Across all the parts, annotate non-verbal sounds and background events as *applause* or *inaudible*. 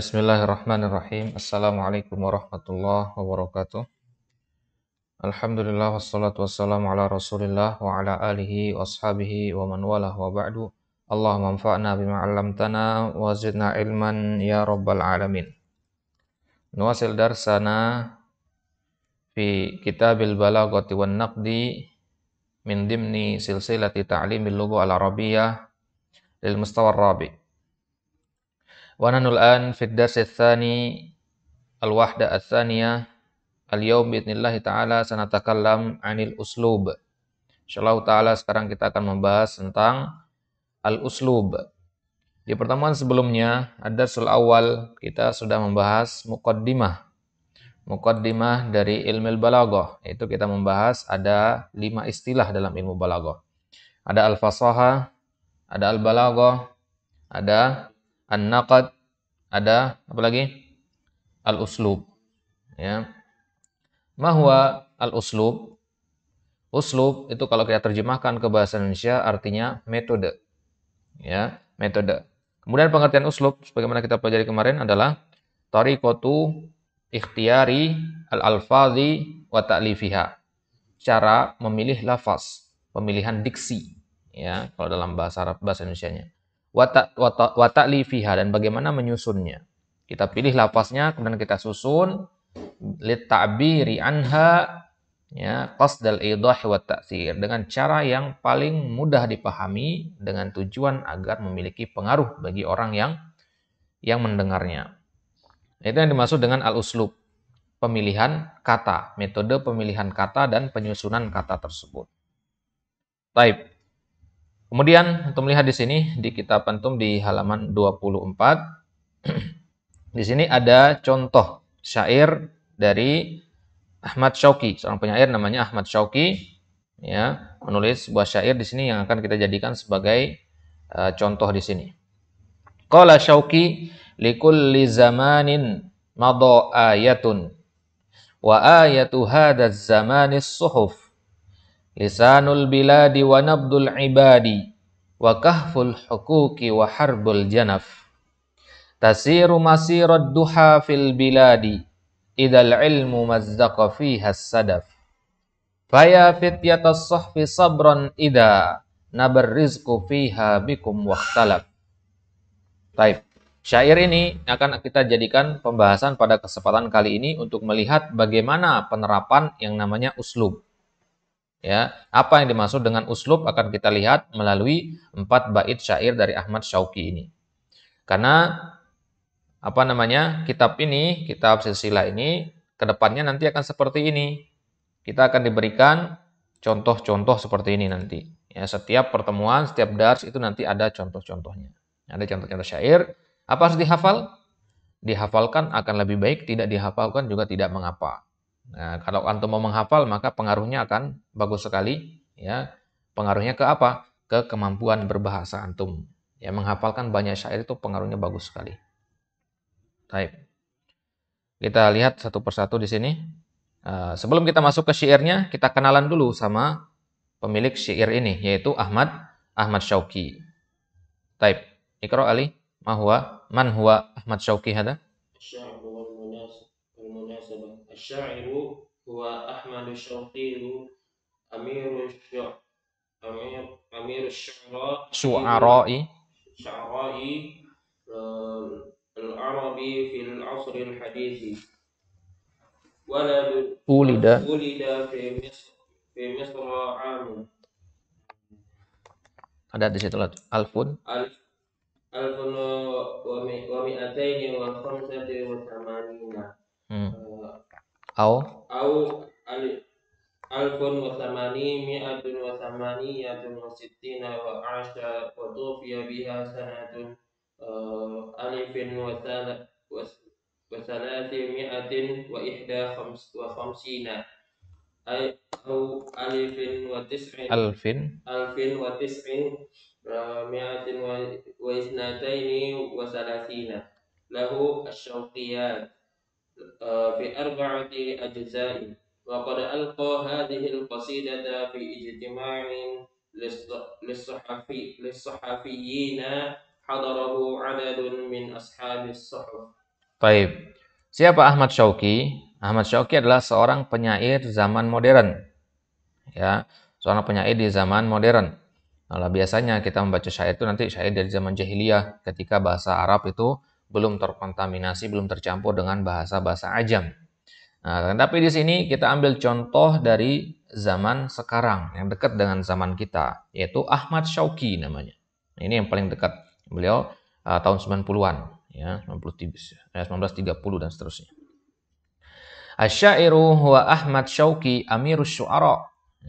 Bismillahirrahmanirrahim. Assalamualaikum warahmatullahi wabarakatuh. Alhamdulillah wassalatu wassalamu ala rasulillah wa ala alihi wa wa man walah wa ba'du. Allahumma anfa'na bima 'allamtana wa zidna ilman ya rabbal alamin. Nuasil darsana fi kitabil balaghati wan naqdi min dimni silsilati ta'limil lughah al-arabiyyah lil mustawa rabi'. ونحن الآن في الدرس الثاني الوحدة الثانية اليوم بإذن الله تعالى سنتكلم عن الأسلوب InsyaAllah ta'ala sekarang kita akan membahas tentang al-uslub Di pertemuan sebelumnya, ada sul awal kita sudah membahas muqaddimah Muqaddimah dari ilmu balagoh, Itu kita membahas ada lima istilah dalam ilmu balagoh. Ada al-fasaha, ada al balagoh ada an-naqad, ada apa lagi? Al-uslub. Ya. Mahwa al-uslub? Uslub itu kalau kita terjemahkan ke bahasa Indonesia artinya metode. Ya, metode. Kemudian pengertian uslub sebagaimana kita pelajari kemarin adalah tariqatu ikhtiyari al-alfazi wa ta'lifiha. Cara memilih lafaz, pemilihan diksi ya, kalau dalam bahasa Arab bahasa Indonesianya watak watak wata dan bagaimana menyusunnya. Kita pilih lapasnya kemudian kita susun lit ta'biri anha ya qasdal wa dengan cara yang paling mudah dipahami dengan tujuan agar memiliki pengaruh bagi orang yang yang mendengarnya. Itu yang dimaksud dengan al-uslub, pemilihan kata, metode pemilihan kata dan penyusunan kata tersebut. Type. Kemudian untuk melihat di sini di kitab antum di halaman 24. *clears throat* di sini ada contoh syair dari Ahmad Syauqi, seorang penyair namanya Ahmad Syauqi ya, menulis sebuah syair di sini yang akan kita jadikan sebagai uh, contoh di sini. Qala li kulli zamanin madha ayatun wa ayatu hadzal zamanis suhuf lisanul biladi wa nabdul ibadi wa kahful hukuki wa harbul janaf tasiru masirad duha fil biladi idal ilmu mazdaqa fiha sadaf faya fityatas sahfi sabran ida nabar rizku fiha bikum waktalab Taib. Syair ini akan kita jadikan pembahasan pada kesempatan kali ini untuk melihat bagaimana penerapan yang namanya uslub. Ya, apa yang dimaksud dengan uslub akan kita lihat melalui empat bait syair dari Ahmad Syauqi ini. Karena apa namanya kitab ini, kitab silsilah ini, kedepannya nanti akan seperti ini. Kita akan diberikan contoh-contoh seperti ini nanti. Ya, setiap pertemuan, setiap dars itu nanti ada contoh-contohnya. Ada contoh-contoh syair. Apa harus dihafal? Dihafalkan akan lebih baik, tidak dihafalkan juga tidak mengapa. Nah, kalau antum mau menghafal maka pengaruhnya akan bagus sekali ya. Pengaruhnya ke apa? Ke kemampuan berbahasa antum. Ya, menghafalkan banyak syair itu pengaruhnya bagus sekali. Baik. Kita lihat satu persatu di sini. Eh, sebelum kita masuk ke syairnya, kita kenalan dulu sama pemilik syair ini yaitu Ahmad Ahmad Syauqi. Baik. Ikra Ali, ma huwa? Man huwa Ahmad Syauqi hada? Asyairu huwa Ahmad Syauqil Amirul Syu'ara Amir Amir Syu'ara Syu'ara'i Syu'ara'i eh, Al-Arabi fil asr al-hadithi ولد ولد ولد في مصر في مصر عام ada di situ lah alfun Al, alfun eh, wa mi'ataini wa khamsati wa tamanina hmm. Uh, أو أو ألف وثمانمائة وثمانية وستين وعشرة وتوفي بها سنة آه، ألف وثلاثمائة وإحدى وخمسين أي أو ألف وتسع ألف ألف وتسع آه، مائة واثنتين وثلاثين له الشوقيات Eh, fi arba'ati ajza'i wa qad alqa hadhihi al-qasidata fi ijtima'in lis-sahafi lis-sahafiyyina hadarahu 'adadun min as suhuf. Baik. Siapa Ahmad Syauqi? Ahmad Syauqi adalah seorang penyair zaman modern. Ya, seorang penyair di zaman modern. Nah, biasanya kita membaca syair itu nanti syair dari zaman jahiliyah ketika bahasa Arab itu belum terkontaminasi, belum tercampur dengan bahasa-bahasa ajam. Nah, tapi di sini kita ambil contoh dari zaman sekarang yang dekat dengan zaman kita, yaitu Ahmad Syauqi namanya. Nah, ini yang paling dekat. Beliau uh, tahun 90-an, ya, 90, eh, 1930 dan seterusnya. Syairu wa Ahmad Syauqi Amirus Syu'ara.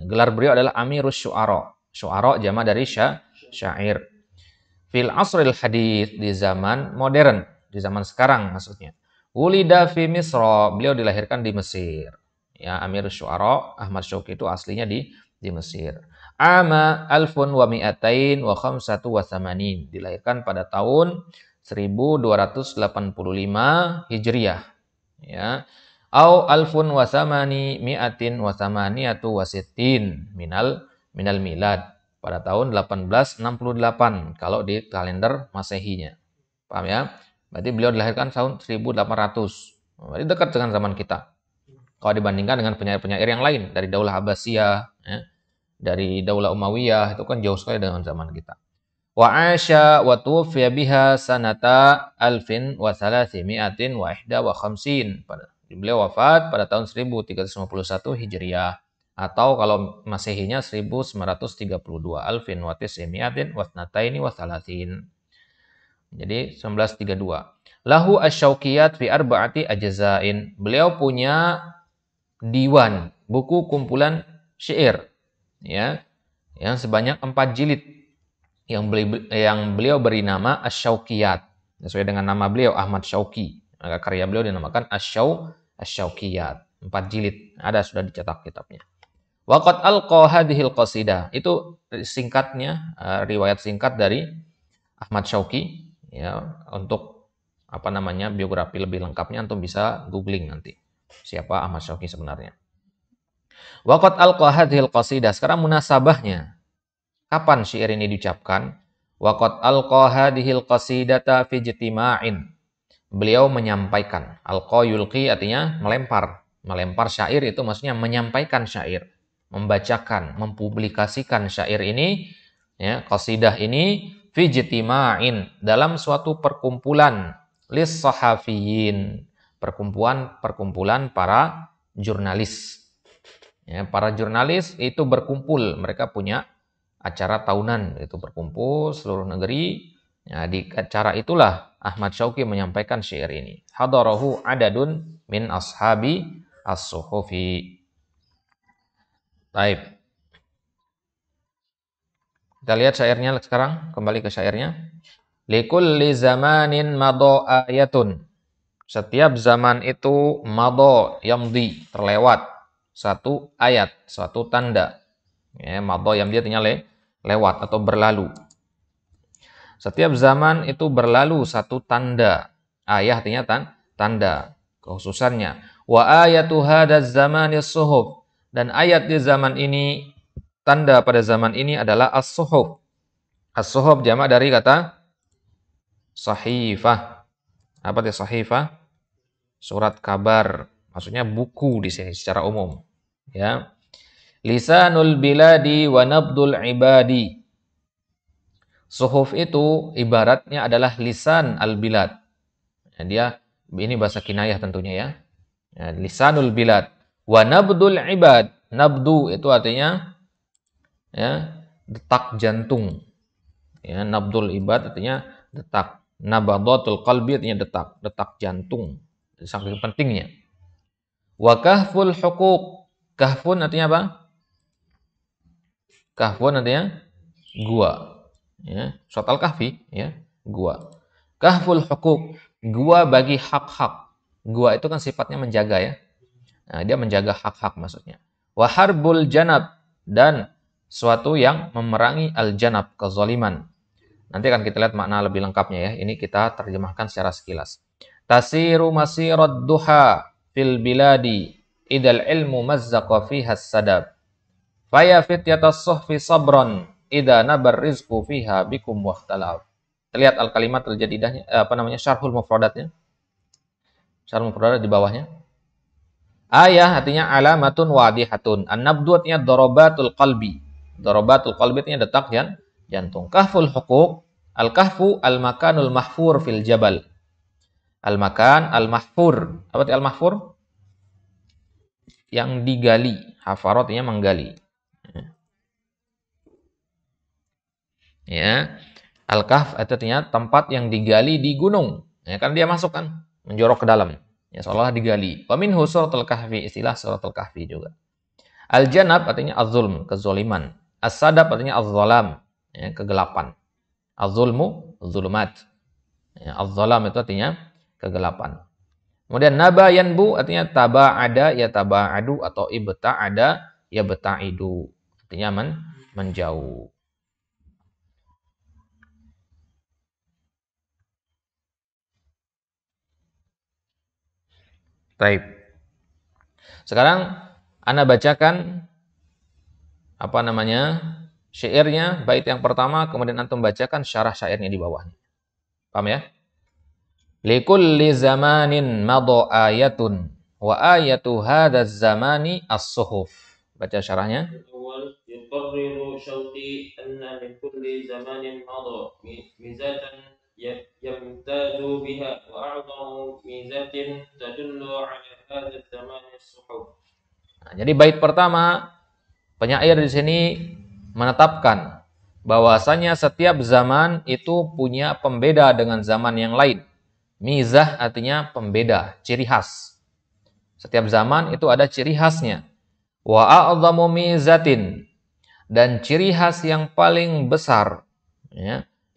Gelar beliau adalah Amirus Syu'ara. Syu'ara jama dari sya syair fil asril hadith di zaman modern, di zaman sekarang maksudnya. Wulida fi Misra, beliau dilahirkan di Mesir. Ya, Amir Syuara Ahmad Syauq itu aslinya di di Mesir. Ama alfun wa mi'atain wa khamsatu wa samanin, Dilahirkan pada tahun 1285 Hijriyah. Ya. Au alfun wa samani mi'atin wa samaniatu wa sittin minal minal milad pada tahun 1868 kalau di kalender Masehinya. Paham ya? Berarti beliau dilahirkan tahun 1800. Berarti dekat dengan zaman kita. Kalau dibandingkan dengan penyair-penyair yang lain dari Daulah Abbasiyah, ya, dari Daulah Umayyah itu kan jauh sekali dengan zaman kita. Wa asya wa tuwfiya biha sanata alfin wa salasimiatin wa ihda wa khamsin. Beliau wafat pada tahun 1351 hijriyah atau kalau Masehinya 1932 alfin watis emiatin wasnata ini wasalatin Jadi 1932. Lahu ashshaukiyat fi arba'ati ajazain Beliau punya diwan, buku kumpulan syair ya, yang sebanyak empat jilid yang beli, yang beliau beri nama ashshaukiyat sesuai dengan nama beliau Ahmad Syauki. Maka karya beliau dinamakan asyau ashshaukiyat empat jilid. Ada sudah dicetak kitabnya. Waqat al hadhil qasida. Itu singkatnya eh, riwayat singkat dari Ahmad Syauqi ya untuk apa namanya biografi lebih lengkapnya antum bisa googling nanti siapa Ahmad Syauqi sebenarnya. Waqat al hadhil qasida. Sekarang munasabahnya. Kapan syair ini diucapkan? Waqat al hadhil qasidata fi jitima'in. Beliau menyampaikan. al yulqi artinya melempar. Melempar syair itu maksudnya menyampaikan syair membacakan, mempublikasikan syair ini, ya, qasidah ini fi dalam suatu perkumpulan lis sahafiyin, perkumpulan-perkumpulan para jurnalis. Ya, para jurnalis itu berkumpul, mereka punya acara tahunan itu berkumpul seluruh negeri. Ya, di acara itulah Ahmad Syauki menyampaikan syair ini. Hadarahu adadun min ashabi as-suhufi. Taib. Kita lihat syairnya sekarang, kembali ke syairnya. li zamanin mado ayatun. Setiap zaman itu mado yamdi, terlewat. Satu ayat, satu tanda. Ya, mado yamdi artinya le, lewat atau berlalu. Setiap zaman itu berlalu satu tanda. Ayah artinya tan, tanda, kehususannya. Wa ayatu hadaz suhub dan ayat di zaman ini, tanda pada zaman ini adalah as suhub as suhub jamak dari kata sahifah. Apa dia sahifah? Surat kabar. Maksudnya buku di sini secara umum. Ya. Lisanul biladi wa nabdul ibadi. Suhuf itu ibaratnya adalah lisan al-bilad. Nah, dia ini bahasa kinayah tentunya ya. ya lisanul bilad. Wa nabdul ibad. Nabdu itu artinya ya, detak jantung. Ya, nabdul ibad artinya detak. Nabadatul qalbi artinya detak, detak jantung. Saking pentingnya. Wa kahful hukuk. Kahfun artinya apa? Kahfun artinya gua. Ya, surat al-kahfi ya, gua. Kahful hukuk, gua bagi hak-hak. Gua itu kan sifatnya menjaga ya. Nah, dia menjaga hak-hak maksudnya. Waharbul janab dan suatu yang memerangi al-janab, kezaliman. Nanti akan kita lihat makna lebih lengkapnya ya. Ini kita terjemahkan secara sekilas. Tasiru masirat duha fil biladi idal ilmu mazzaqa fiha sadab. Faya yatas suhfi sabron ida nabar rizku fiha bikum wahtalab. Terlihat al-kalimat terjadi dahnya, eh, apa namanya, syarhul mufradatnya. Syarhul mufradat di bawahnya. Ayah artinya alamatun wadihatun. an nabduatnya dorobatul qalbi. Dorobatul qalbi artinya detak yang jantung. Kahful hukuk. Al-kahfu al-makanul mahfur fil jabal. Al-makan al-mahfur. Apa arti al-mahfur? Yang digali. Hafarot artinya menggali. Ya. Al-kahf artinya tempat yang digali di gunung. Ya, kan dia masuk kan. Menjorok ke dalam. Ya, seolah digali. Waminhu suratul kahfi, istilah suratul kahfi juga. Al-janab artinya az-zulm, kezoliman. As-sadab artinya az ya, kegelapan. Az-zulmu, zulumat. Ya, az itu artinya kegelapan. Kemudian naba yanbu artinya ada ya taba adu atau ada ya beta'idu. Artinya men menjauh. Taib. Sekarang Anda bacakan apa namanya syairnya bait yang pertama kemudian antum bacakan syarah syairnya di bawah. Paham ya? Likulli zamanin madu ayatun wa ayatu hadzal zamani as-suhuf. Baca syarahnya. يقرر شوقي أن لكل زمان مضى مزاجا Nah, jadi bait pertama penyair di sini menetapkan bahwasanya setiap zaman itu punya pembeda dengan zaman yang lain. Mizah artinya pembeda, ciri khas. Setiap zaman itu ada ciri khasnya. Wa a'zamu mizatin dan ciri khas yang paling besar ya,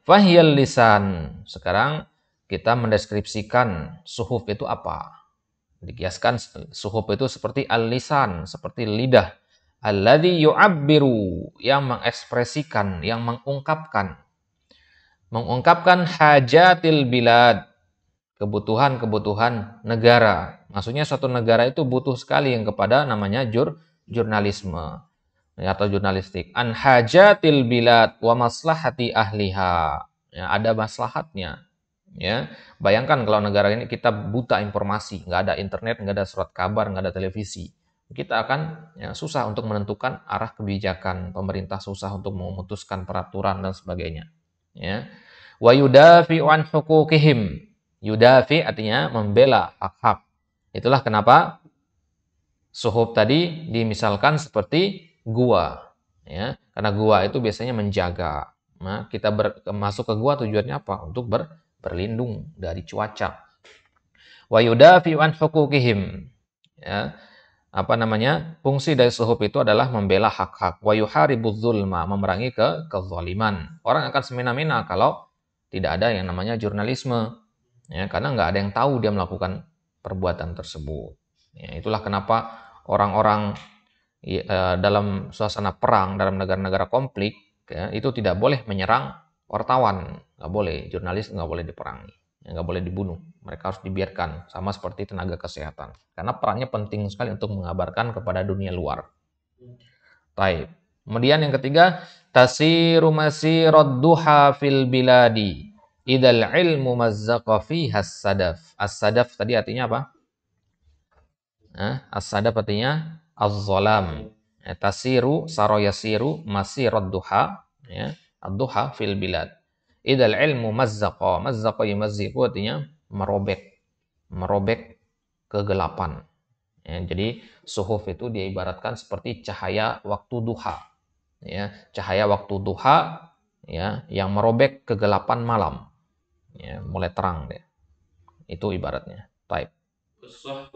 Fahiyal lisan. Sekarang kita mendeskripsikan suhuf itu apa. Dikiaskan suhuf itu seperti al-lisan, seperti lidah. Alladhi yu'abbiru, yang mengekspresikan, yang mengungkapkan. Mengungkapkan hajatil bilad, kebutuhan-kebutuhan negara. Maksudnya suatu negara itu butuh sekali yang kepada namanya jur, jurnalisme atau jurnalistik an hajatil bilad wa maslahati ahliha ya, ada maslahatnya ya bayangkan kalau negara ini kita buta informasi nggak ada internet nggak ada surat kabar nggak ada televisi kita akan ya, susah untuk menentukan arah kebijakan pemerintah susah untuk memutuskan peraturan dan sebagainya ya wa yudafi an hukukihim yudafi artinya membela hak-hak itulah kenapa suhub tadi dimisalkan seperti gua ya karena gua itu biasanya menjaga nah, kita ber, masuk ke gua tujuannya apa untuk ber, berlindung dari cuaca wa yudafi an hukukihim ya apa namanya fungsi dari suhub itu adalah membela hak-hak wa yuharibuz zulma memerangi ke kezaliman orang akan semena-mena kalau tidak ada yang namanya jurnalisme ya karena nggak ada yang tahu dia melakukan perbuatan tersebut ya, itulah kenapa orang-orang E, dalam suasana perang dalam negara-negara konflik ya, itu tidak boleh menyerang wartawan nggak boleh jurnalis nggak boleh diperangi ya, nggak boleh dibunuh mereka harus dibiarkan sama seperti tenaga kesehatan karena perannya penting sekali untuk mengabarkan kepada dunia luar. Taib. Kemudian yang ketiga tasiru masirad duha fil biladi idal ilmu mazzaqa hasadaf sadaf as-sadaf tadi artinya apa? Nah, as-sadaf artinya az-zalam ya, tasiru sarayasiru ad duha ya ad-duha fil bilad idal ilmu mazzaqa mazzaqa yumazziqu artinya merobek merobek kegelapan ya, jadi suhuf itu diibaratkan seperti cahaya waktu duha ya cahaya waktu duha ya yang merobek kegelapan malam ya mulai terang deh itu ibaratnya type والصحف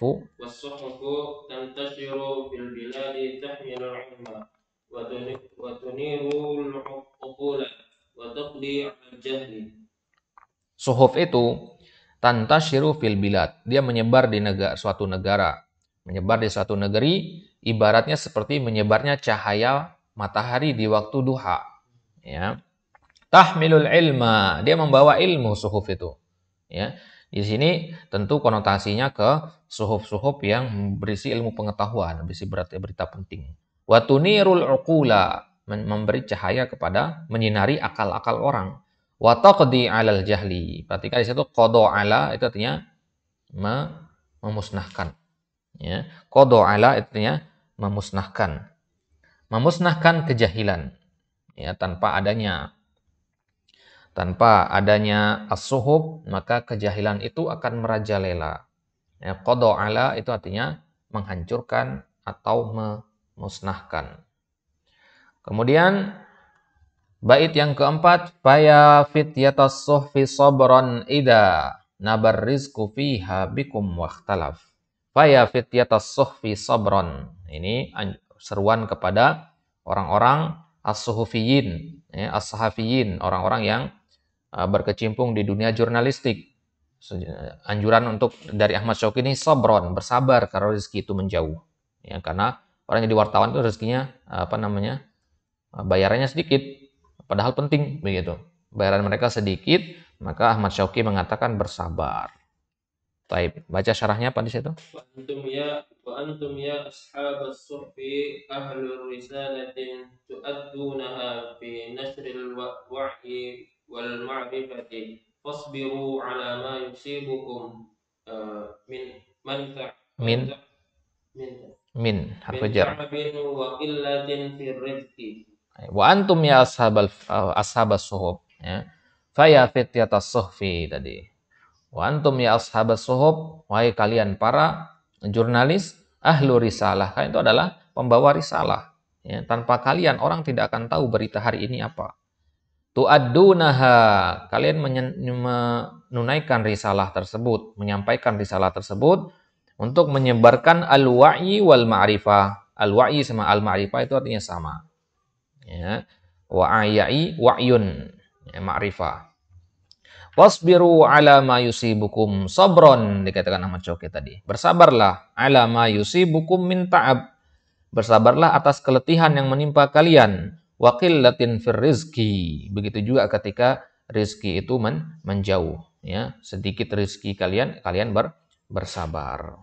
والصحف تنتشر في Suhuf itu tantashiru fil bilad. Dia menyebar di negara, suatu negara. Menyebar di suatu negeri, ibaratnya seperti menyebarnya cahaya matahari di waktu duha. Ya. Tahmilul ilma. Dia membawa ilmu suhuf itu. Ya di sini tentu konotasinya ke suhuf-suhuf yang berisi ilmu pengetahuan, berisi berita-berita penting. Watunirul uqula memberi cahaya kepada menyinari akal-akal orang. di alal jahli. Perhatikan di situ kodo ala itu artinya memusnahkan. Ya. Kodo ala itu artinya memusnahkan. Memusnahkan kejahilan ya tanpa adanya tanpa adanya as-suhub, maka kejahilan itu akan merajalela. Ya, Qadha ala itu artinya menghancurkan atau memusnahkan. Kemudian bait yang keempat, faya fit yatasuhfi sabran ida nabar rizqu fiha bikum wakhtalaf. Faya fit yatasuhfi sabran. Ini seruan kepada orang-orang as-suhufiyin, ya, as-sahafiyin, orang-orang yang Ah, berkecimpung di dunia jurnalistik. Anjuran untuk dari Ahmad Syauki ini sobron, bersabar karena rezeki itu menjauh. Ya, karena orang jadi wartawan itu rezekinya apa namanya? Ah, bayarannya sedikit padahal penting begitu. Bayaran mereka sedikit, maka Ahmad Syauki mengatakan bersabar. Taib. Baca syarahnya apa di situ? ya wa wal ma'rifati fasbiru ala ma yusibukum uh, min man min min min harfu jar wa illatin fir rizqi wa antum ya ashabal eh, ashabas suhub ya fa ya fityatas suhfi tadi wa antum ya ashabas suhub wahai kalian para jurnalis ahlu risalah kan itu adalah pembawa risalah ya, tanpa kalian orang tidak akan tahu berita hari ini apa tuadunaha kalian menunaikan risalah tersebut menyampaikan risalah tersebut untuk menyebarkan al-wa'i wal ma'rifah al-wa'i sama al-ma'rifah itu artinya sama ya wa'ayai wa'yun ya, ma'rifah wasbiru ala ma yusibukum sabron dikatakan sama Coki tadi bersabarlah ala ma yusibukum min ta'ab bersabarlah atas keletihan yang menimpa kalian Wakil Latin fir rizki. Begitu juga ketika rizki itu men menjauh ya. Sedikit rizki kalian kalian ber bersabar.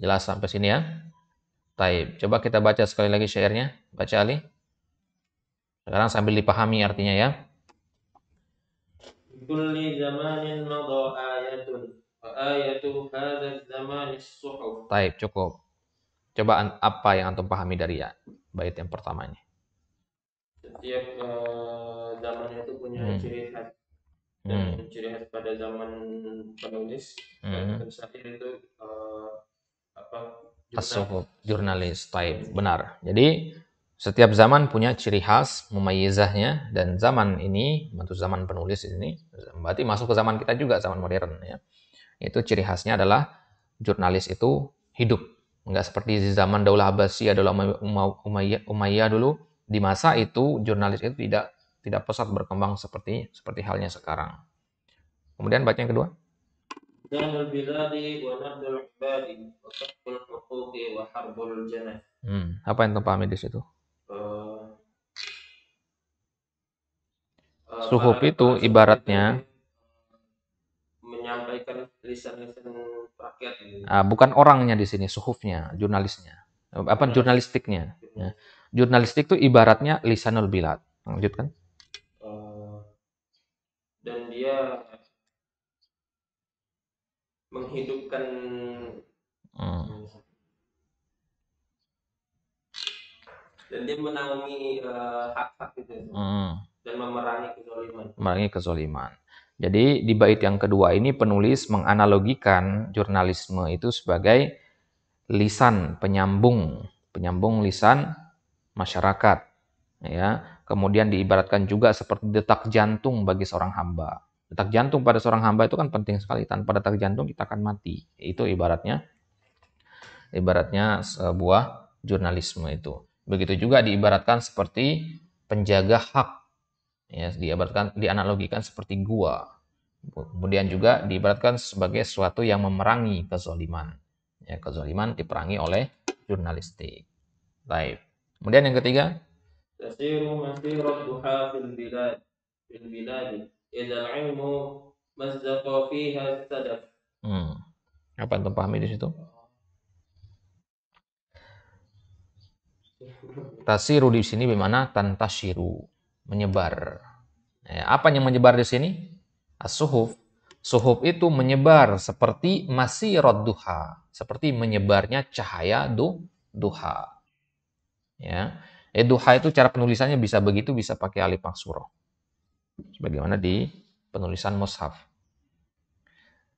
Jelas sampai sini ya. Taib. Coba kita baca sekali lagi syairnya. Baca Ali. Sekarang sambil dipahami artinya ya. Kulli Taib, cukup. Coba apa yang antum pahami dari ya bait yang pertamanya setiap uh, eh, zaman itu punya hmm. ciri khas dan hmm. ciri khas pada zaman penulis hmm. dan itu uh, apa jurnalis, jurnalis type benar jadi setiap zaman punya ciri khas memayizahnya dan zaman ini untuk zaman penulis ini berarti masuk ke zaman kita juga zaman modern ya itu ciri khasnya adalah jurnalis itu hidup nggak seperti di zaman Daulah Abbasiyah, adalah Umayyah, Umayyah dulu di masa itu jurnalis itu tidak tidak pesat berkembang seperti seperti halnya sekarang. Kemudian baca yang kedua. Hmm, apa yang tempat di situ? Uh, eh, eh, Suhuf itu ibaratnya menyampaikan lisan-lisan rakyat. Ah, bukan orangnya di sini, suhufnya, jurnalisnya. Apa jurnalistiknya? Ya jurnalistik tuh ibaratnya lisanul bilad. Lanjutkan. Eh, dan dia menghidupkan hmm. dan dia menaungi eh, hak-hak uh, itu hmm. dan memerangi kezoliman. Memerangi kezoliman. Jadi di bait yang kedua ini penulis menganalogikan jurnalisme itu sebagai lisan penyambung, penyambung lisan masyarakat ya kemudian diibaratkan juga seperti detak jantung bagi seorang hamba detak jantung pada seorang hamba itu kan penting sekali tanpa detak jantung kita akan mati itu ibaratnya ibaratnya sebuah jurnalisme itu begitu juga diibaratkan seperti penjaga hak ya diibaratkan dianalogikan seperti gua kemudian juga diibaratkan sebagai sesuatu yang memerangi kezaliman, ya kezoliman diperangi oleh jurnalistik baik Kemudian yang ketiga, tasiru duha fil bilad fil bilad idza ilmu fiha sadaf. Hmm. Apa antum pahami di situ? Tasiru di sini bagaimana? tantasiru, menyebar. Ya, apa yang menyebar di sini? As-suhuf. Suhuf itu menyebar seperti masih duha, seperti menyebarnya cahaya du, duha. Ya. Eduha eh, itu cara penulisannya bisa begitu, bisa pakai alif maksuro. Sebagaimana di penulisan mushaf.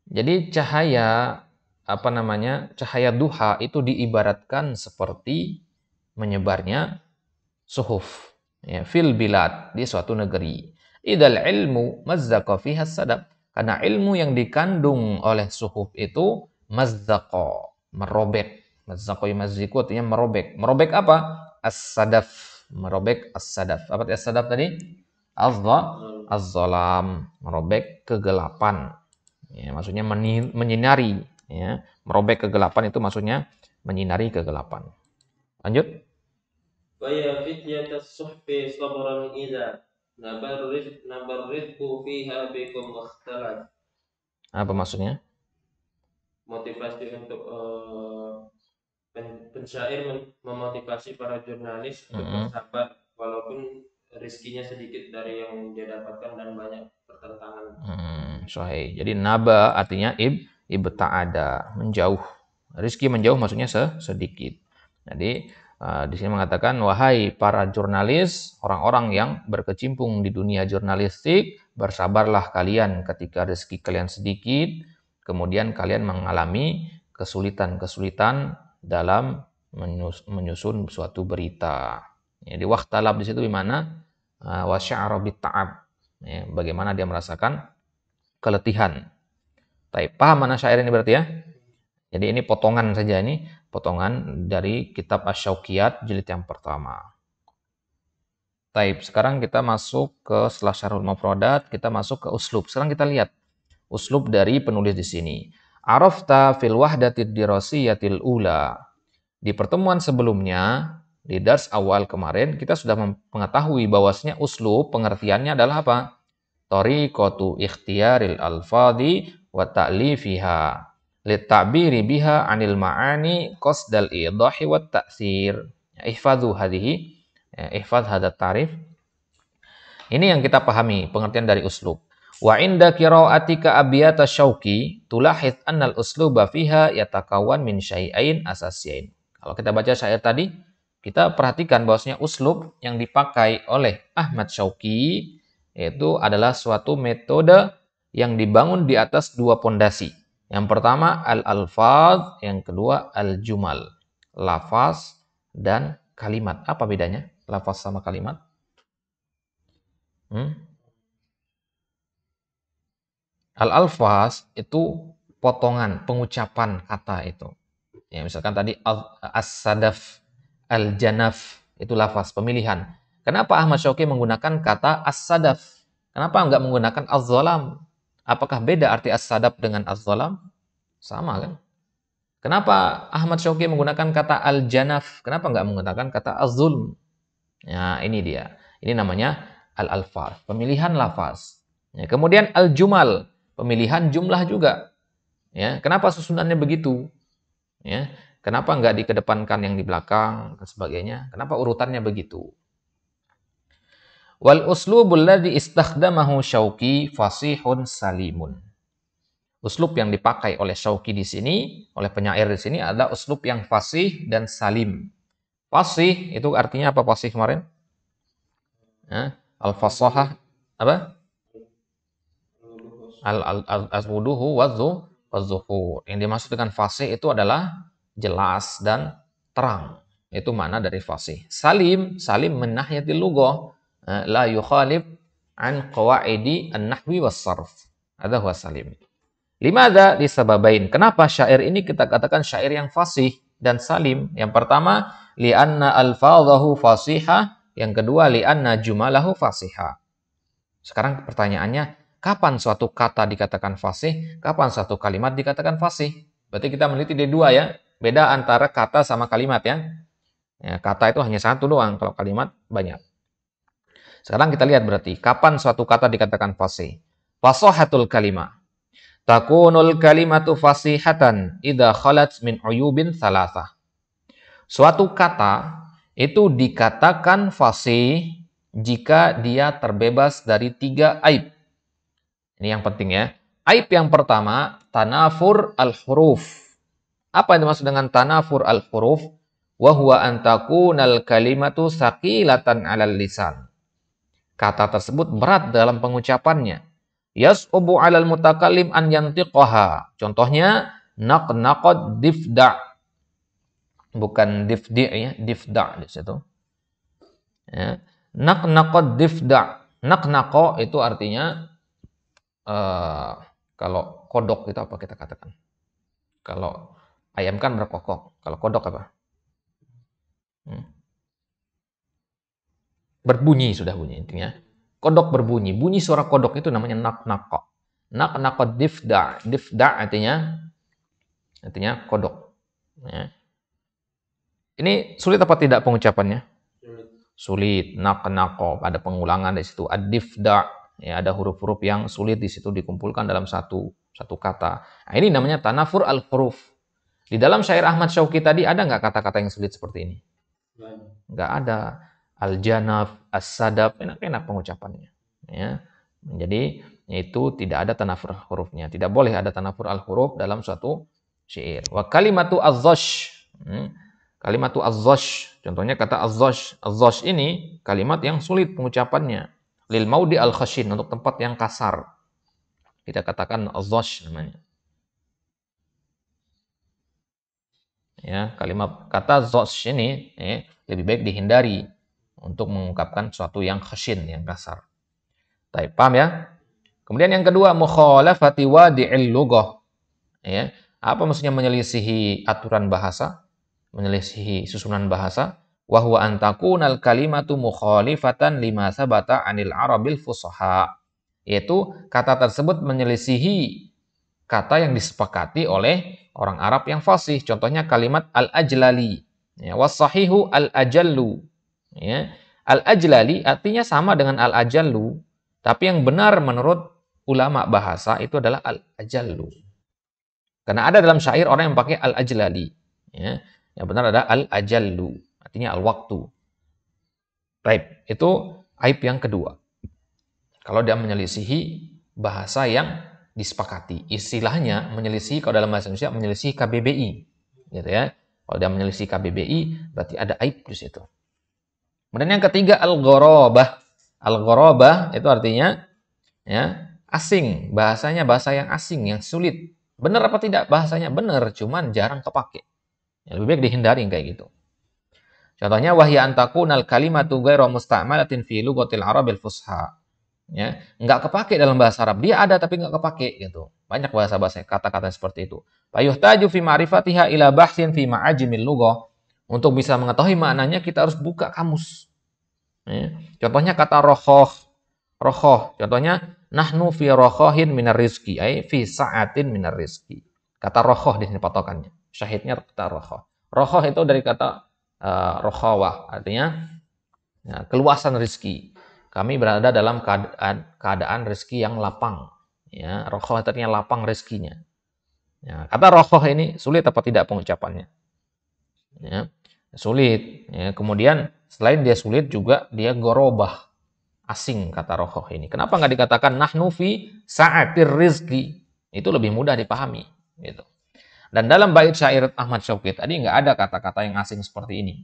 Jadi cahaya apa namanya? Cahaya duha itu diibaratkan seperti menyebarnya suhuf ya, fil bilad di suatu negeri. Idal ilmu mazzaqa fiha sadab. Karena ilmu yang dikandung oleh suhuf itu mazzaqa, merobek. Mazzaqa yumazziku artinya merobek. Merobek apa? as-sadaf merobek as-sadaf apa as-sadaf tadi az-zalam merobek kegelapan ya, maksudnya menyinari ya merobek kegelapan itu maksudnya menyinari kegelapan lanjut Faya as suhfi sabran ila nabarrid nabarridku fiha bikum Apa maksudnya? Motivasi untuk uh, pen, pensyair memotivasi para jurnalis mm -hmm. untuk bersabar walaupun rizkinya sedikit dari yang dia dapatkan dan banyak pertentangan. Hmm, Jadi naba artinya ib ada, menjauh. Rizki menjauh maksudnya se sedikit. Jadi uh, di sini mengatakan wahai para jurnalis, orang-orang yang berkecimpung di dunia jurnalistik, bersabarlah kalian ketika rezeki kalian sedikit, kemudian kalian mengalami kesulitan-kesulitan dalam menyusun suatu berita. Jadi ya, waktalab di situ di mana ah, ta'ab. Ya, bagaimana dia merasakan keletihan. Tapi paham mana syair ini berarti ya? Jadi ini potongan saja ini, potongan dari kitab asy jilid yang pertama. Taib. Sekarang kita masuk ke setelah syarhul mafrodat, kita masuk ke uslub. Sekarang kita lihat uslub dari penulis di sini. Arafta fil wahdatid dirasiyatil ula. Di pertemuan sebelumnya, di dars awal kemarin, kita sudah mengetahui bahwasanya uslub pengertiannya adalah apa? Tariqatu ikhtiyaril alfadhi wa ta'lifiha litabiri biha anil ma'ani qasdal idahi wa ta'sir. Ihfadhu hadhihi, ihfadh hadat tarif. Ini yang kita pahami pengertian dari uslub. Wa inda qira'atika abiyata syauki tulahid annal usluba fiha yatakawan min syai'ain asasiyain. Kalau kita baca syair tadi, kita perhatikan bahwasanya uslub yang dipakai oleh Ahmad Syauki yaitu adalah suatu metode yang dibangun di atas dua pondasi. Yang pertama al-alfaz, yang kedua al-jumal. Lafaz dan kalimat. Apa bedanya? Lafaz sama kalimat? Hmm? al alfas itu potongan, pengucapan kata itu. Ya, misalkan tadi as-sadaf, al-janaf, itu lafaz, pemilihan. Kenapa Ahmad Syauqi menggunakan kata as-sadaf? Kenapa enggak menggunakan al zalam Apakah beda arti as-sadaf dengan al zalam Sama kan? Kenapa Ahmad Syauqi menggunakan kata al-janaf? Kenapa enggak menggunakan kata az-zulm? Ya, ini dia. Ini namanya al-alfaz, pemilihan lafaz. Ya, kemudian al-jumal pemilihan jumlah juga. Ya, kenapa susunannya begitu? Ya, kenapa nggak dikedepankan yang di belakang dan sebagainya? Kenapa urutannya begitu? Wal uslubul ladzi istakhdamahu Syauqi fasihun salimun. Uslub yang dipakai oleh Syauqi di sini, oleh penyair di sini ada uslub yang fasih dan salim. Fasih itu artinya apa fasih kemarin? Ya, al-fasahah apa? al-wuduhu wazuhur. Yang dimaksud dengan fasih itu adalah jelas dan terang. Itu mana dari fasih. Salim, salim menahyati lugoh. Eh, la yukhalib an qawaidi an-nahwi was-sarf. Ada huwa salim. Lima ada disebabain. Kenapa syair ini kita katakan syair yang fasih dan salim? Yang pertama, li'anna alfadhahu fasiha. Yang kedua, li'anna jumalahu fasiha. Sekarang pertanyaannya, Kapan suatu kata dikatakan fasih? Kapan suatu kalimat dikatakan fasih? Berarti kita meneliti di dua ya. Beda antara kata sama kalimat ya. ya kata itu hanya satu doang, kalau kalimat banyak. Sekarang kita lihat berarti, kapan suatu kata dikatakan fasih? Fasohatul kalimah. Takunul kalimatu fasihatan idha khalat min uyubin thalatha. Suatu kata itu dikatakan fasih jika dia terbebas dari tiga aib. Ini yang penting ya. Aib yang pertama, tanafur al-huruf. Apa yang dimaksud dengan tanafur al-huruf? Wahuwa nal kalimatu sakilatan alal lisan. Kata tersebut berat dalam pengucapannya. Yas'ubu alal mutakalim an yantiqaha. Contohnya, naqnaqad difda' bukan difdi ya difda di situ ya. naknaqad difda naknaqo itu artinya Eh, kalau kodok itu apa kita katakan? Kalau ayam kan berkokok, kalau kodok apa? Hmm. Berbunyi sudah bunyi intinya. Kodok berbunyi, bunyi suara kodok itu namanya nak nakok. Nak nakok difda, difda artinya artinya kodok. Ya. Ini sulit apa tidak pengucapannya? Sulit. Nak nako ada pengulangan di situ. Adifda Ya, ada huruf-huruf yang sulit di situ dikumpulkan dalam satu satu kata. Nah, ini namanya tanafur al huruf. Di dalam syair Ahmad Syauqi tadi ada nggak kata-kata yang sulit seperti ini? Nggak ada. Al janaf, as sadab, enak-enak pengucapannya. Ya, jadi yaitu tidak ada tanafur hurufnya. Tidak boleh ada tanafur al huruf dalam suatu syair. Wa kalimatu azosh. Hmm. Kalimatu azosh. Contohnya kata azosh. Azosh ini kalimat yang sulit pengucapannya lil maudi al khashin untuk tempat yang kasar. Kita katakan azosh namanya. Ya, kalimat kata zosh ini eh, lebih baik dihindari untuk mengungkapkan sesuatu yang khashin, yang kasar. Tapi paham ya? Kemudian yang kedua, mukhalafati wadi'il lughah. Ya, apa maksudnya menyelisihi aturan bahasa? Menyelisihi susunan bahasa? wa huwa an takunal kalimatu mukhalifatan lima sabata anil arabil fusaha yaitu kata tersebut menyelisihi kata yang disepakati oleh orang Arab yang fasih contohnya kalimat al ajlali ya wasahihu al ajallu ya al ajlali artinya sama dengan al ajallu tapi yang benar menurut ulama bahasa itu adalah al ajallu karena ada dalam syair orang yang pakai al ajlali ya yang benar ada al ajallu Artinya al-waktu. Baik, itu aib yang kedua. Kalau dia menyelisihi bahasa yang disepakati. Istilahnya menyelisihi kalau dalam bahasa Indonesia menyelisihi KBBI. Gitu ya. Kalau dia menyelisihi KBBI berarti ada aib di situ. Kemudian yang ketiga al gorobah al gorobah itu artinya ya, asing, bahasanya bahasa yang asing, yang sulit. Benar apa tidak? Bahasanya benar, cuman jarang kepake. Ya, lebih baik dihindari kayak gitu. Contohnya wahya nal kalimatu ghairu musta'malatin fi lughatil arabil fusha. Ya, enggak kepake dalam bahasa Arab. Dia ada tapi enggak kepake gitu. Banyak bahasa-bahasa kata-kata seperti itu. Fayuhtaju fi ma'rifatiha ila bahsin fi ma'ajimil lughah. Untuk bisa mengetahui maknanya kita harus buka kamus. Ya, contohnya kata rohoh. Rohoh. Contohnya nahnu fi rohohin minar rizki. Ay, fi sa'atin minar rizki. Kata rohoh di sini patokannya. Syahidnya kata rohoh. Rohoh itu dari kata Eh, rohawah artinya ya, keluasan rezeki. Kami berada dalam keadaan, keadaan rezeki yang lapang. Ya, rohawah artinya lapang rezekinya. Ya, kata rohawah ini sulit apa tidak pengucapannya? Ya, sulit. Ya, kemudian selain dia sulit juga dia gorobah asing kata rokhawah ini. Kenapa nggak dikatakan nahnufi saatir rizki? Itu lebih mudah dipahami. Gitu. Dan dalam bait syair Ahmad Syauki tadi nggak ada kata-kata yang asing seperti ini.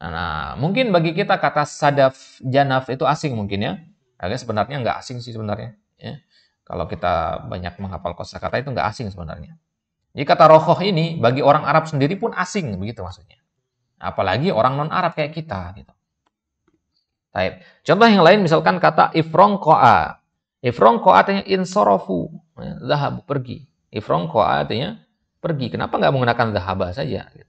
Nah, nah, mungkin bagi kita kata sadaf janaf itu asing mungkin ya. Agak sebenarnya nggak asing sih sebenarnya. Ya. Kalau kita banyak menghafal kosakata itu nggak asing sebenarnya. Jadi kata rohoh ini bagi orang Arab sendiri pun asing begitu maksudnya. Apalagi orang non Arab kayak kita gitu. Taib. Contoh yang lain misalkan kata ifrongkoa. Ifrongkoa artinya insorofu, ya, zahab pergi. Ifrongkoa artinya pergi. Kenapa nggak menggunakan zahaba saja? Gitu.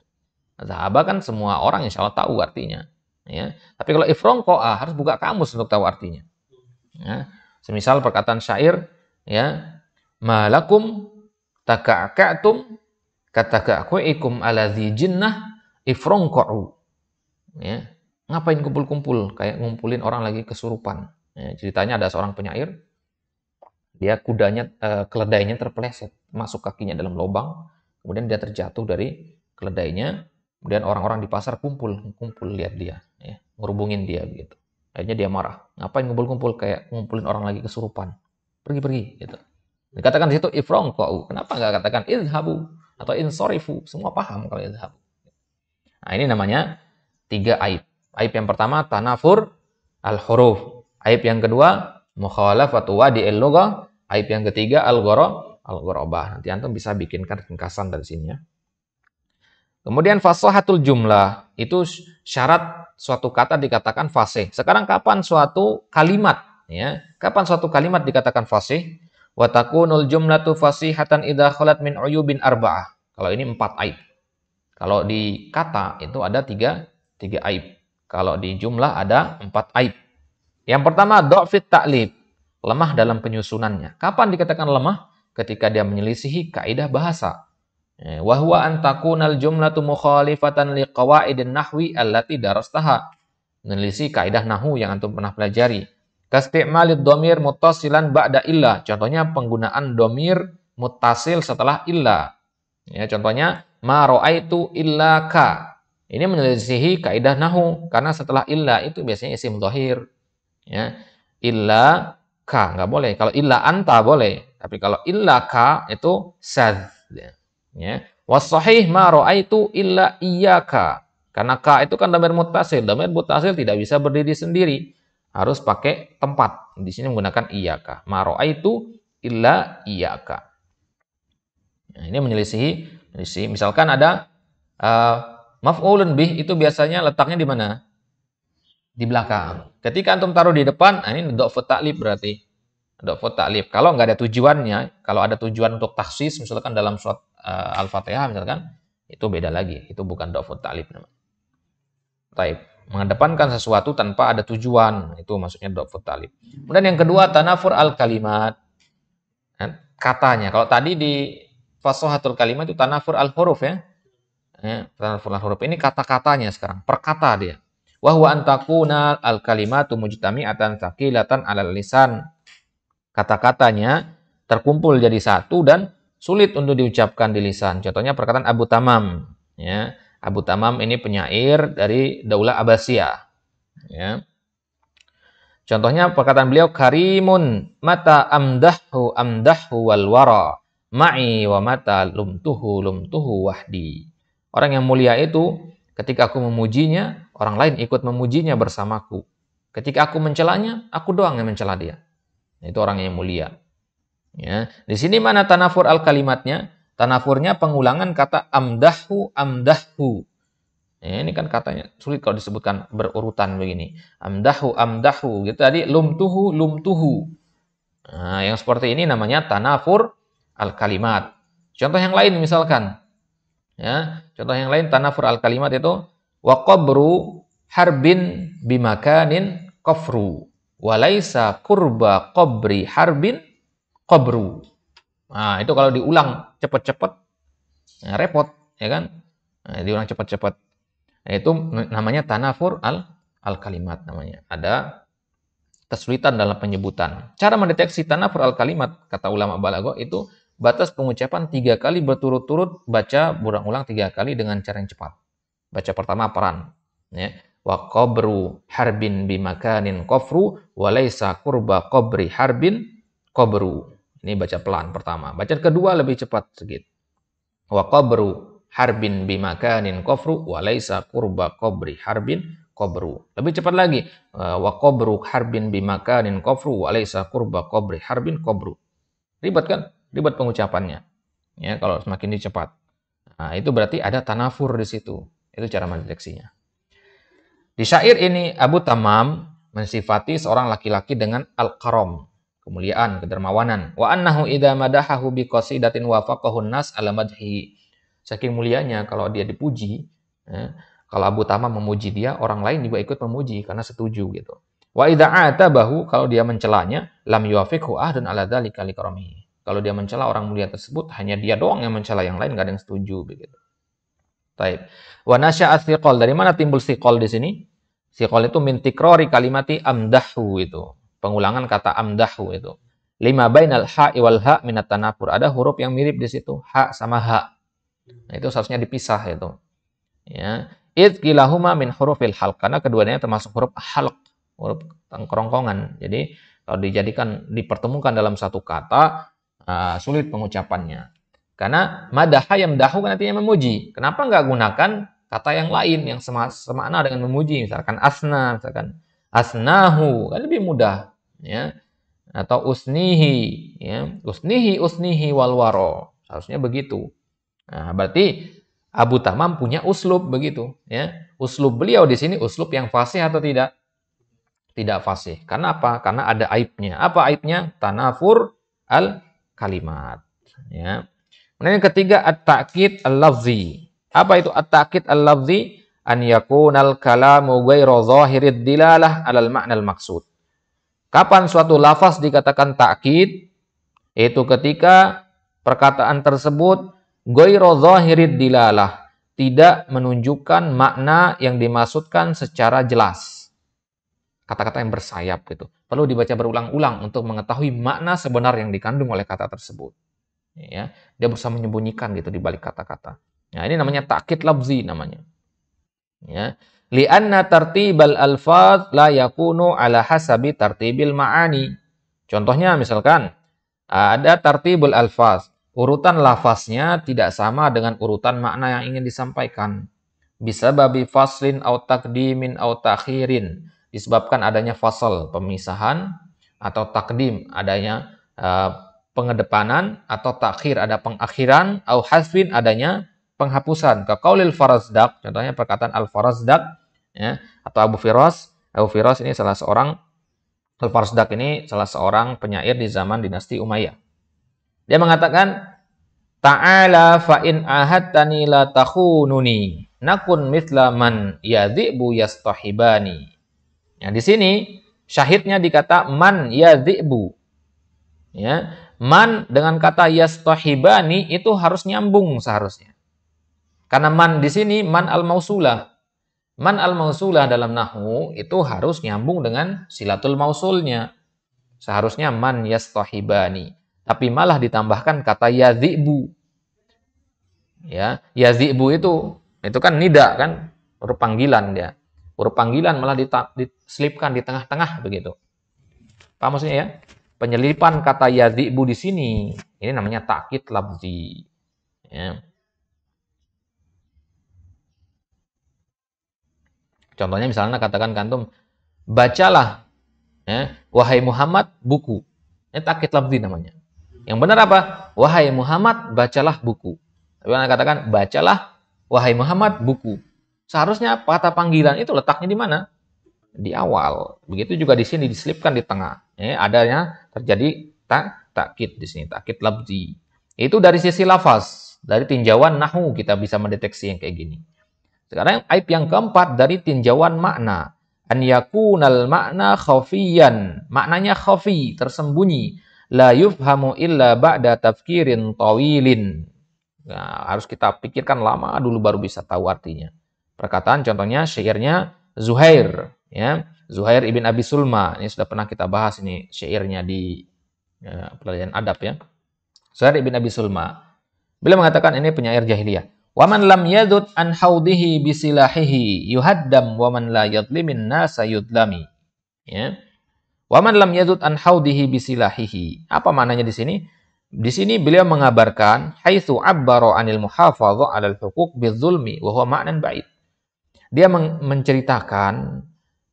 Zahaba kan semua orang insya Allah tahu artinya. Ya. Tapi kalau ifrong koa ah, harus buka kamus untuk tahu artinya. Ya. Semisal perkataan syair, ya malakum taka'katum katakakuikum ala jinnah ifrong ko'u. Ya. Ngapain kumpul-kumpul? Kayak ngumpulin orang lagi kesurupan. Ya, ceritanya ada seorang penyair, dia kudanya, uh, keledainya terpeleset, masuk kakinya dalam lubang, Kemudian dia terjatuh dari keledainya. Kemudian orang-orang di pasar kumpul, kumpul lihat dia, ya, ngerubungin dia gitu. Akhirnya dia marah. Ngapain ngumpul-kumpul kayak ngumpulin orang lagi kesurupan? Pergi-pergi gitu. Dikatakan di situ ifrong kau. Kenapa nggak katakan ilhabu atau insorifu? Semua paham kalau idhabu. Nah, ini namanya tiga aib. Aib yang pertama tanafur al-huruf. Aib yang kedua mukhalafatu wadi lughah. Aib yang ketiga al-ghara al gorobah Nanti antum bisa bikinkan ringkasan dari sini ya. Kemudian fasohatul jumlah itu syarat suatu kata dikatakan fasih. Sekarang kapan suatu kalimat ya? Kapan suatu kalimat dikatakan fasih? jumlah tu jumlatu hatan idah khalat min uyubin arba'ah. Kalau ini empat aib. Kalau di kata itu ada tiga, tiga aib. Kalau di jumlah ada empat aib. Yang pertama, do'fit ta'lib. Lemah dalam penyusunannya. Kapan dikatakan lemah? ketika dia menyelisihi kaidah bahasa. Ya, Wahwa antaku jumlah tu mukhalifatan dan nahwi allati darastaha. menyelisihi kaidah nahu yang antum pernah pelajari. malid domir mutasilan ba'da illa. Contohnya penggunaan domir mutasil setelah illa. Ya, contohnya ma ra'aitu illa ka. Ini menyelisihi kaidah nahu karena setelah illa itu biasanya isim dhahir. Ya. Illa ka nggak boleh. Kalau illa anta boleh. Tapi kalau illaka itu sad. Ya. Wasohih ma itu illa iyaka. Karena ka itu kan damir mutasil. Damir mutasil tidak bisa berdiri sendiri. Harus pakai tempat. Di sini menggunakan iyaka. Ma itu illa iyaka. Nah, ini menyelisihi, menyelisihi. Misalkan ada uh, maf'ulun bih itu biasanya letaknya di mana? Di belakang. Ketika antum taruh di depan, nah ini do'fu ta'lib berarti. Dofot taklif. Kalau nggak ada tujuannya, kalau ada tujuan untuk taksis, misalkan dalam surat uh, Al-Fatihah, misalkan, itu beda lagi. Itu bukan dofot taklif namanya. Taib. Mengedepankan sesuatu tanpa ada tujuan. Itu maksudnya dofot taklif. Kemudian yang kedua, tanafur al-kalimat. Kan? Katanya. Kalau tadi di fasohatul kalimat itu tanafur al-huruf ya. ya tanafur al-huruf. Ini kata-katanya sekarang. Perkata dia. Wahwa antakuna al-kalimatu mujtami'atan thaqilatan alal lisan kata-katanya terkumpul jadi satu dan sulit untuk diucapkan di lisan. Contohnya perkataan Abu Tamam. Ya. Abu Tamam ini penyair dari Daulah Abasya. Ya. Contohnya perkataan beliau karimun mata amdahu amdahu wal wara ma'i wa mata lumtuhu lumtuhu wahdi. Orang yang mulia itu ketika aku memujinya, orang lain ikut memujinya bersamaku. Ketika aku mencelanya, aku doang yang mencela dia. Nah, itu orang yang mulia. Ya. Di sini mana tanafur al kalimatnya? Tanafurnya pengulangan kata amdahu amdahu. Ya, ini kan katanya sulit kalau disebutkan berurutan begini. Amdahu amdahu. Gitu tadi lumtuhu lumtuhu. Nah, yang seperti ini namanya tanafur al kalimat. Contoh yang lain misalkan. Ya, contoh yang lain tanafur al kalimat itu waqabru harbin bimakanin kofru walaisa kurba kobri harbin kobru. Nah, itu kalau diulang cepat-cepat ya repot, ya kan? Nah, diulang cepat-cepat. Itu namanya tanafur al al kalimat namanya. Ada kesulitan dalam penyebutan. Cara mendeteksi tanafur al kalimat kata ulama balago itu batas pengucapan tiga kali berturut-turut baca berulang-ulang tiga kali dengan cara yang cepat. Baca pertama peran, ya wa qabru harbin bimakanin kofru wa laisa kurba qabri harbin qabru. Ini baca pelan pertama. Baca kedua lebih cepat sedikit. Wa qabru harbin bimakanin kofru wa laisa kurba qabri harbin qabru. Lebih cepat lagi. Eh, wa qabru harbin bimakanin kofru wa laisa kurba qabri harbin qabru. Ribet kan? Ribet pengucapannya. Ya, kalau semakin dicepat. Nah, itu berarti ada tanafur di situ. Itu cara mendeteksinya. Di syair ini Abu Tamam mensifati seorang laki-laki dengan al karom kemuliaan, kedermawanan. Wa annahu idza madahahu bi qasidatin wa faqahun nas ala madhi. Saking mulianya kalau dia dipuji, ya, kalau Abu Tamam memuji dia, orang lain juga ikut memuji karena setuju gitu. Wa idza atabahu kalau dia mencelanya, lam yuwafiqhu ahdun ala dzalika karamihi. Kalau dia mencela orang mulia tersebut, hanya dia doang yang mencela yang lain, gak ada yang setuju begitu. Taib. Wa nasya'a Dari mana timbul thiqal di sini? Thiqal itu mintikrori tikrori kalimati amdahu itu. Pengulangan kata amdahu itu. Lima bainal ha wal ha' minat tanapur. Ada huruf yang mirip di situ. Ha sama ha. Nah, itu seharusnya dipisah itu. Ya. Id min hurufil hal Karena keduanya termasuk huruf halq. Huruf kerongkongan. Jadi kalau dijadikan dipertemukan dalam satu kata, uh, sulit pengucapannya. Karena madaha yang dahu kan artinya memuji. Kenapa nggak gunakan kata yang lain yang sema semakna dengan memuji, misalkan asna, misalkan asnahu, kan lebih mudah, ya. Atau usnihi, ya. Usnihi usnihi walwaro. Harusnya begitu. Nah, berarti Abu Tamam punya uslub begitu, ya. Uslub beliau di sini uslub yang fasih atau tidak? Tidak fasih. Karena apa? Karena ada aibnya. Apa aibnya? Tanafur al kalimat, ya. Kemudian yang ketiga at-ta'kid al-lafzi. Apa itu at-ta'kid al-lafzi? An yakunal kalamu ghairu zahirid dilalah alal ma'nal maksud. Kapan suatu lafaz dikatakan ta'kid? Itu ketika perkataan tersebut ghairu zahirid dilalah, tidak menunjukkan makna yang dimaksudkan secara jelas. Kata-kata yang bersayap gitu. Perlu dibaca berulang-ulang untuk mengetahui makna sebenar yang dikandung oleh kata tersebut ya dia berusaha menyembunyikan gitu di balik kata-kata nah ini namanya takkit labzi namanya ya li'anna tartibal alfaz la yakunu ala hasabi tartibil ma'ani contohnya misalkan ada tartibul alfaz urutan lafaznya tidak sama dengan urutan makna yang ingin disampaikan bisa babi faslin au takdimin au takhirin disebabkan adanya fasal pemisahan atau takdim adanya uh, pengedepanan atau takhir ada pengakhiran au hasfin adanya penghapusan ke kaulil farazdak contohnya perkataan al farazdak ya atau Abu Firas Abu Firas ini salah seorang al farazdak ini salah seorang penyair di zaman dinasti Umayyah dia mengatakan ta'ala fa in ahattani la takhununi nakun mithla man yadhibu yastahibani ya di sini syahidnya dikata man yadhibu ya man dengan kata yastahibani itu harus nyambung seharusnya. Karena man di sini man al mausulah. Man al mausulah dalam nahwu itu harus nyambung dengan silatul mausulnya. Seharusnya man yastahibani. Tapi malah ditambahkan kata yazibu. Ya, yazibu itu itu kan nida kan, huruf panggilan dia. Huruf panggilan malah diselipkan di tengah-tengah begitu. Paham maksudnya ya? penyelipan kata yadhibu di sini ini namanya takkit labzi. Ya. Contohnya misalnya katakan kantum bacalah ya, wahai Muhammad buku. Ini takkit labzi namanya. Yang benar apa? Wahai Muhammad bacalah buku. Tapi anda katakan bacalah wahai Muhammad buku. Seharusnya kata panggilan itu letaknya di mana? Di awal. Begitu juga di sini diselipkan di tengah. Ya, adanya terjadi tak takkit di sini, takkit labzi Itu dari sisi lafaz, dari tinjauan nahu kita bisa mendeteksi yang kayak gini. Sekarang aib yang keempat dari tinjauan makna. An yakunal makna khafiyan. Maknanya khafi, tersembunyi. La yufhamu illa ba'da tafkirin tawilin. Nah, harus kita pikirkan lama dulu baru bisa tahu artinya. Perkataan contohnya syairnya Zuhair. Ya. Zuhair ibn Abi Sulma, ini sudah pernah kita bahas ini syairnya di ya, pelajaran adab ya. Zuhair ibn Abi Sulma. Beliau mengatakan ini penyair jahiliyah. Waman lam yadud an haudihi bisilahihi yuhaddam waman la yadlimin nasa yudlami. Ya. Waman lam yadud an haudihi bisilahihi. Apa maknanya di sini? Di sini beliau mengabarkan haitsu abbaro anil muhafadha 'alal huquq bizulmi wa huwa ma'nan ba'id. Dia menceritakan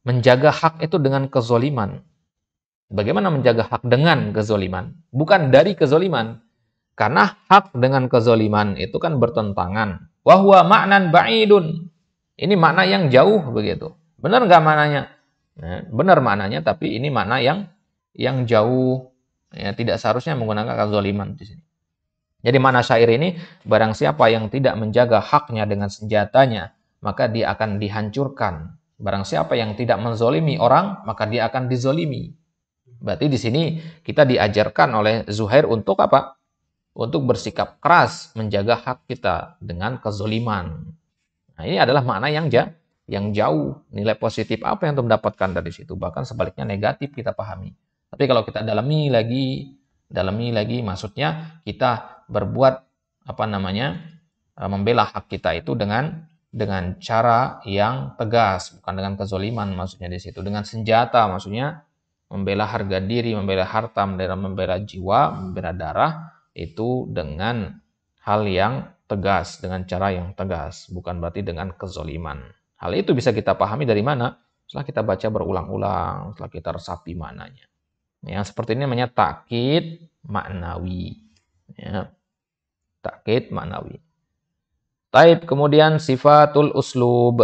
menjaga hak itu dengan kezoliman. Bagaimana menjaga hak dengan kezoliman? Bukan dari kezoliman. Karena hak dengan kezoliman itu kan bertentangan. Wahwa maknan ba'idun. Ini makna yang jauh begitu. Benar nggak maknanya? Ya, benar maknanya, tapi ini makna yang yang jauh. Ya, tidak seharusnya menggunakan kezoliman di sini. Jadi mana syair ini, barang siapa yang tidak menjaga haknya dengan senjatanya, maka dia akan dihancurkan. Barang siapa yang tidak menzolimi orang, maka dia akan dizolimi. Berarti di sini kita diajarkan oleh Zuhair untuk apa? Untuk bersikap keras menjaga hak kita dengan kezoliman. Nah, ini adalah makna yang jauh. yang jauh. Nilai positif apa yang mendapatkan dari situ? Bahkan sebaliknya negatif kita pahami. Tapi kalau kita dalami lagi, dalami lagi maksudnya kita berbuat apa namanya? Eh, membela hak kita itu dengan dengan cara yang tegas, bukan dengan kezoliman maksudnya di situ, dengan senjata maksudnya membela harga diri, membela harta, membela jiwa, membela darah itu dengan hal yang tegas, dengan cara yang tegas, bukan berarti dengan kezoliman. Hal itu bisa kita pahami dari mana? Setelah kita baca berulang-ulang, setelah kita resapi maknanya. yang seperti ini namanya takit maknawi. Ya. Takit maknawi. Taib kemudian sifatul uslub.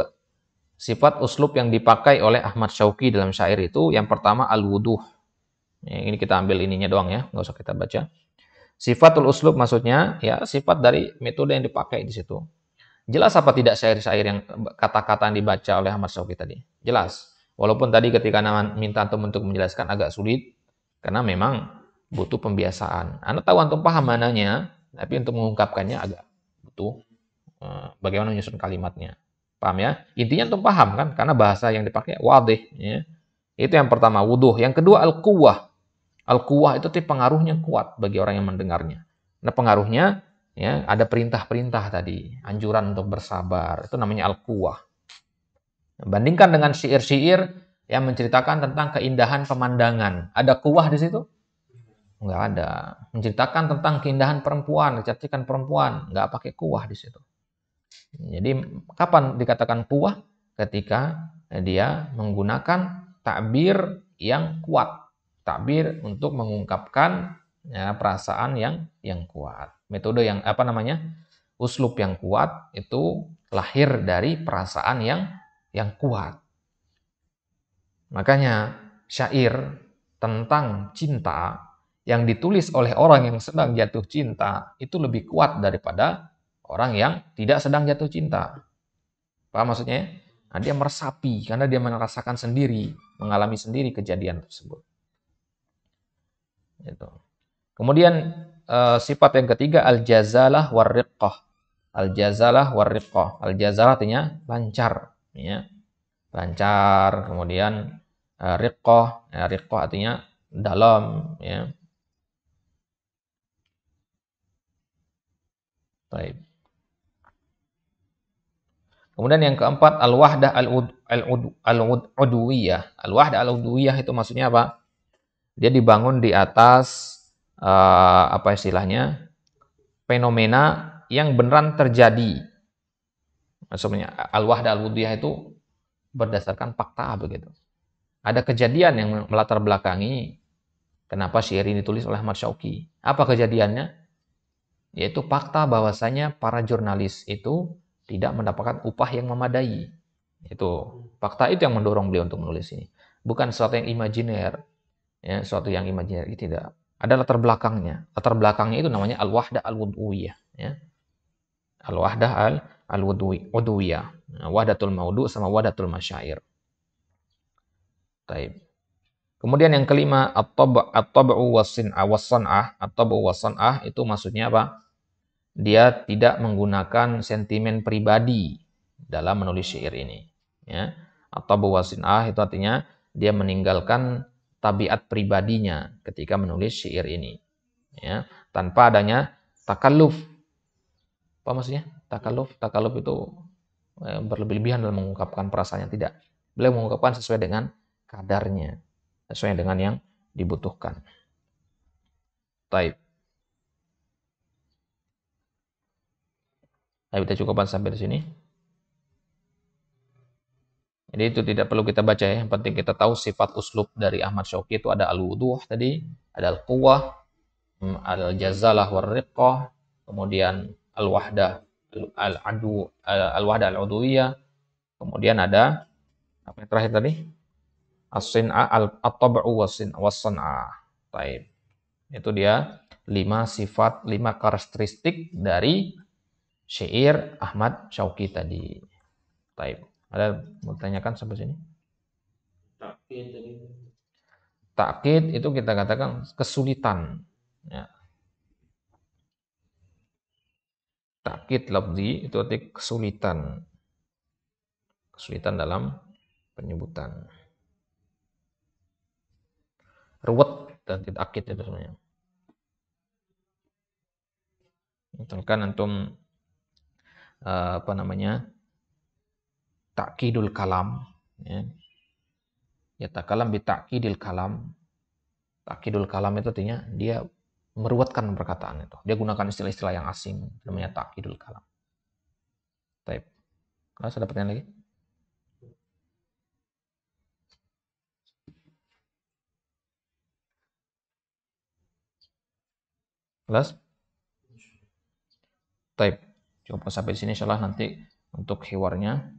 Sifat uslub yang dipakai oleh Ahmad Syauqi dalam syair itu yang pertama al-wuduh. Ya, ini kita ambil ininya doang ya, nggak usah kita baca. Sifatul uslub maksudnya ya sifat dari metode yang dipakai di situ. Jelas apa tidak syair-syair yang kata-kata yang dibaca oleh Ahmad Syauqi tadi? Jelas. Walaupun tadi ketika minta antum untuk menjelaskan agak sulit karena memang butuh pembiasaan. Anda tahu antum paham mananya, tapi untuk mengungkapkannya agak butuh Eh, bagaimana menyusun kalimatnya. Paham ya? Intinya untuk paham kan karena bahasa yang dipakai wadih ya. Itu yang pertama wuduh. Yang kedua al kuwah al tip itu pengaruhnya kuat bagi orang yang mendengarnya. Nah, pengaruhnya ya ada perintah-perintah tadi, anjuran untuk bersabar. Itu namanya al kuwah Bandingkan dengan syair-syair yang menceritakan tentang keindahan pemandangan. Ada kuah di situ? Enggak ada. Menceritakan tentang keindahan perempuan, kecantikan perempuan, enggak pakai kuah di situ. Jadi kapan dikatakan kuah? Ketika dia menggunakan takbir yang kuat. Takbir untuk mengungkapkan ya, perasaan yang yang kuat. Metode yang apa namanya? Uslub yang kuat itu lahir dari perasaan yang yang kuat. Makanya syair tentang cinta yang ditulis oleh orang yang sedang jatuh cinta itu lebih kuat daripada orang yang tidak sedang jatuh cinta. apa maksudnya? Nah, dia meresapi karena dia merasakan sendiri, mengalami sendiri kejadian tersebut. Itu. Kemudian uh, sifat yang ketiga al-jazalah warriqah. Al-jazalah warriqah. Al-jazalah artinya lancar, ya. Lancar, kemudian uh, eh, riqah, ya, nah, riqah artinya dalam, ya. Baik. Kemudian yang keempat al-wahdah al-udwiyah. Al-wahdah al-udwiyah itu maksudnya apa? Dia dibangun di atas uh, apa istilahnya? fenomena yang beneran terjadi. Maksudnya al-wahdah al-udwiyah itu berdasarkan fakta begitu. Ada kejadian yang melatar belakangi kenapa syair ini ditulis oleh Ahmad Syauqi. Apa kejadiannya? Yaitu fakta bahwasanya para jurnalis itu tidak mendapatkan upah yang memadai. Itu fakta itu yang mendorong beliau untuk menulis ini. Bukan sesuatu yang imajiner, ya, sesuatu yang imajiner itu tidak. Ada latar belakangnya. Latar belakangnya itu namanya al-wahdah al-wudhuiyah. Ya. Al-wahdah al wahdah al wudhuyah ya al wahdah al al wudhuiyah Nah, wahdatul maudu sama wahdatul masyair. Taib. Kemudian yang kelima, at-tab'u at was-sin'ah. sinah at-tab'u was-san'ah itu maksudnya apa? dia tidak menggunakan sentimen pribadi dalam menulis syair ini. Ya. Atau buwasin ah itu artinya dia meninggalkan tabiat pribadinya ketika menulis syair ini. Ya. Tanpa adanya takaluf. Apa maksudnya? Takaluf, takaluf itu eh, berlebih-lebihan dalam mengungkapkan perasaannya. Tidak. Beliau mengungkapkan sesuai dengan kadarnya. Sesuai dengan yang dibutuhkan. Type. Tapi kita cukupkan sampai di sini. Jadi itu tidak perlu kita baca ya. Yang penting kita tahu sifat uslub dari Ahmad Syauqi itu ada al-wuduh tadi, ada al-quwah, hmm, al-jazalah war riqah kemudian al-wahdah, al-adu, al-wahdah al uduwiyah kemudian ada apa yang terakhir tadi? As-sin'a al-tab'u was-sin'a. Taib. Itu dia lima sifat, lima karakteristik dari syair Ahmad Syauki tadi. Taib. Ada mau tanyakan sampai sini? Takkit itu kita katakan kesulitan. Ya. Takkit labdi itu arti kesulitan. Kesulitan dalam penyebutan. Ruwet dan tidak akid itu sebenarnya. Misalkan antum Eh, apa namanya takkidul kalam ya ya kalam bi takkidil kalam takkidul kalam itu artinya dia meruatkan perkataan itu dia gunakan istilah-istilah yang asing namanya takkidul kalam Taip. Kalau ada pertanyaan lagi? Last. Type cukup sampai di sini insyaallah nanti untuk hiwarnya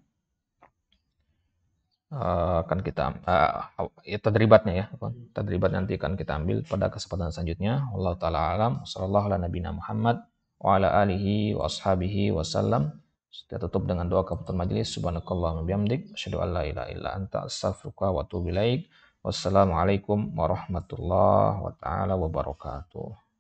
uh, eh, akan kita uh, ya, tadribatnya ya tadribat nanti akan kita ambil pada kesempatan selanjutnya Allah taala alam sallallahu ala nabina Muhammad wa ala alihi wa ashabihi wasallam kita tutup dengan doa kabupaten majelis wa bihamdik asyhadu an la ilaha illa anta astaghfiruka wa atubu ilaik wassalamualaikum warahmatullahi wa taala wabarakatuh